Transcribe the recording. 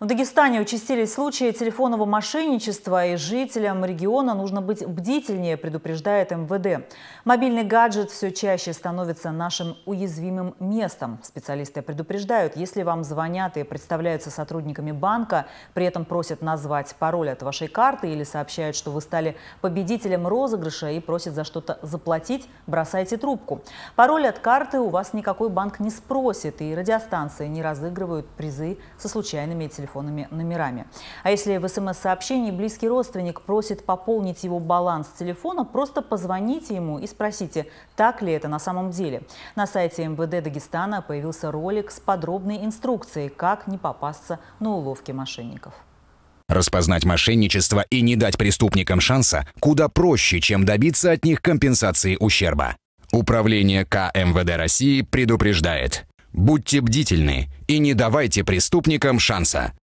В Дагестане участились случаи телефонного мошенничества, и жителям региона нужно быть бдительнее, предупреждает МВД. Мобильный гаджет все чаще становится нашим уязвимым местом. Специалисты предупреждают, если вам звонят и представляются сотрудниками банка, при этом просят назвать пароль от вашей карты или сообщают, что вы стали победителем розыгрыша и просят за что-то заплатить, бросайте трубку. Пароль от карты у вас никакой банк не спросит, и радиостанции не разыгрывают призы со случайными телефонами телефонными номерами. А если в смс-сообщении близкий родственник просит пополнить его баланс телефона, просто позвоните ему и спросите, так ли это на самом деле. На сайте МВД Дагестана появился ролик с подробной инструкцией, как не попасться на уловки мошенников. Распознать мошенничество и не дать преступникам шанса куда проще, чем добиться от них компенсации ущерба. Управление КМВД России предупреждает. Будьте бдительны и не давайте преступникам шанса.